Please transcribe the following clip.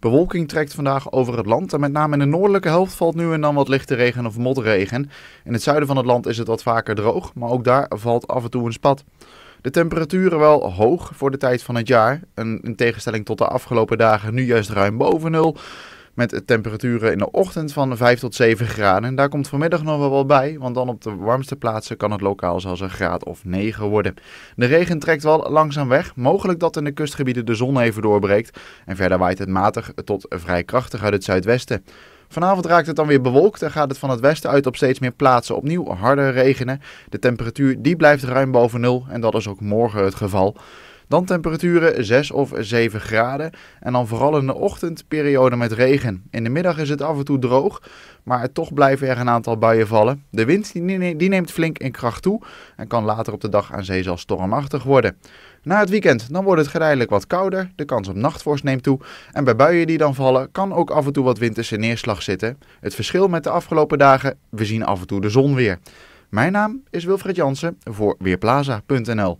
Bewolking trekt vandaag over het land en met name in de noordelijke helft valt nu en dan wat lichte regen of motregen. In het zuiden van het land is het wat vaker droog, maar ook daar valt af en toe een spat. De temperaturen wel hoog voor de tijd van het jaar, en in tegenstelling tot de afgelopen dagen nu juist ruim boven nul. Met temperaturen in de ochtend van 5 tot 7 graden. En daar komt vanmiddag nog wel bij, want dan op de warmste plaatsen kan het lokaal zelfs een graad of 9 worden. De regen trekt wel langzaam weg. Mogelijk dat in de kustgebieden de zon even doorbreekt. En verder waait het matig tot vrij krachtig uit het zuidwesten. Vanavond raakt het dan weer bewolkt en gaat het van het westen uit op steeds meer plaatsen opnieuw harder regenen. De temperatuur die blijft ruim boven nul en dat is ook morgen het geval. Dan temperaturen 6 of 7 graden. En dan vooral in de ochtendperiode met regen. In de middag is het af en toe droog, maar toch blijven er een aantal buien vallen. De wind die neemt flink in kracht toe en kan later op de dag aan zee zelfs stormachtig worden. Na het weekend dan wordt het geleidelijk wat kouder, de kans op nachtvorst neemt toe en bij buien die dan vallen kan ook af en toe wat winterse neerslag zitten. Het verschil met de afgelopen dagen, we zien af en toe de zon weer. Mijn naam is Wilfred Jansen voor Weerplaza.nl